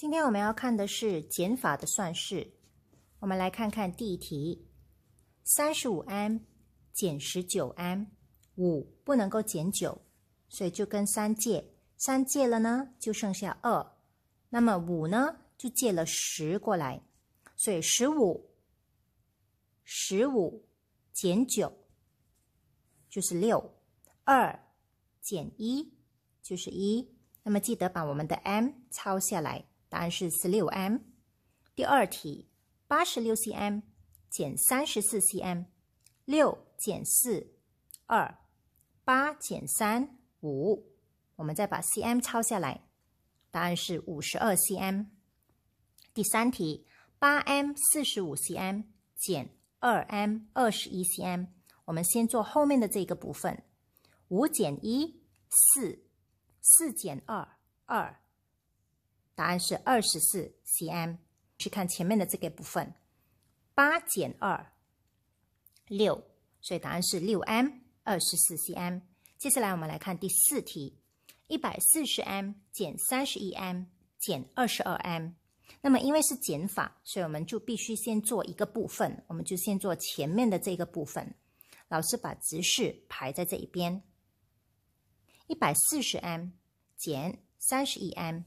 今天我们要看的是减法的算式。我们来看看第一题：三十五 m 减十九 m，五不能够减九，所以就跟三借。三借了呢，就剩下二。那么五呢，就借了十过来。所以十五十五减九就是六，二减一就是一。那么记得把我们的 m 抄下来。答案是十六 m。第二题，八十六 cm 减三十四 cm，六减四二，八减三五。我们再把 cm 抄下来，答案是五十二 cm。第三题，八 m 四十五 cm 减二 m 二十一 cm。我们先做后面的这个部分，五减一四，四减二二。答案是二十四 cm。去看前面的这个部分，八减二，六，所以答案是六 m，二十四 cm。接下来我们来看第四题：一百四十 m 减三十一 m 减二十二 m。那么因为是减法，所以我们就必须先做一个部分，我们就先做前面的这个部分。老师把直式排在这一边：一百四十 m 减三十一 m。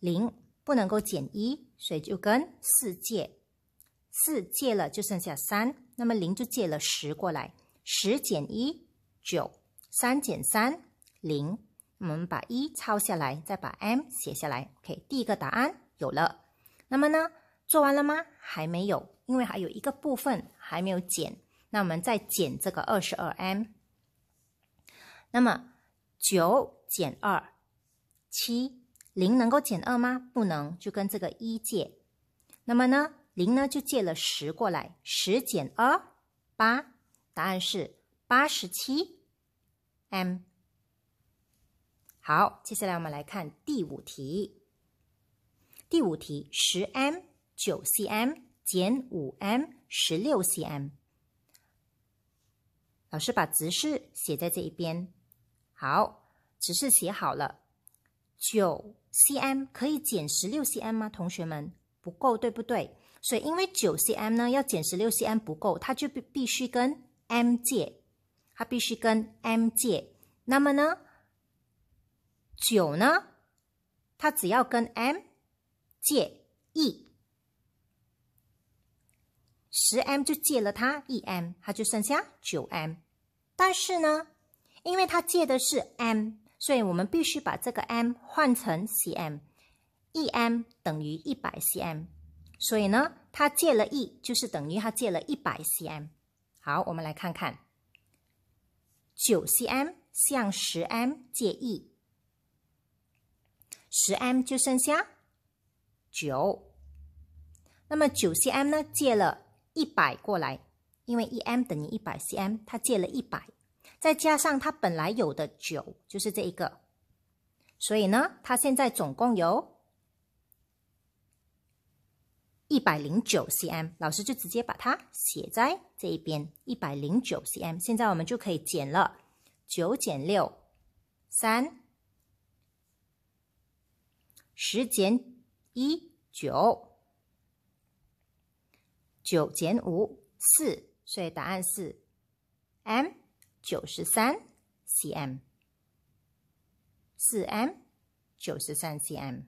零不能够减一，所以就跟四借，四借了就剩下三，那么零就借了十过来，十减一九，三减三零，我们把一抄下来，再把 m 写下来，OK，第一个答案有了。那么呢，做完了吗？还没有，因为还有一个部分还没有减，那我们再减这个二十二 m，那么九减二七。零能够减二吗？不能，就跟这个一借。那么呢，零呢就借了十过来，十减二八，答案是八十七 m。好，接下来我们来看第五题。第五题：十 m 九 cm 减五 m 十六 cm。老师把式写在这一边。好，式写好了。九 cm 可以减十六 cm 吗？同学们不够，对不对？所以因为九 cm 呢要减十六 cm 不够，它就必必须跟 m 借，它必须跟 m 借。那么呢，九呢，它只要跟 m 借一十 m 就借了它一 m，它就剩下九 m。但是呢，因为它借的是 m。所以我们必须把这个 m 换成 cm，1m 等于100 cm，所以呢，它借了 e 就是等于它借了100 cm。好，我们来看看，9 cm 向10 m 借 e，1 0 m 就剩下9，那么9 cm 呢借了100过来，因为 1m 等于100 cm，它借了100。再加上它本来有的九，就是这一个，所以呢，它现在总共有一百零九 cm。老师就直接把它写在这一边一百零九 cm。现在我们就可以减了：九减六三，十减一九，九减五四，所以答案是 m。九十三 cm，四 m，九十三 cm。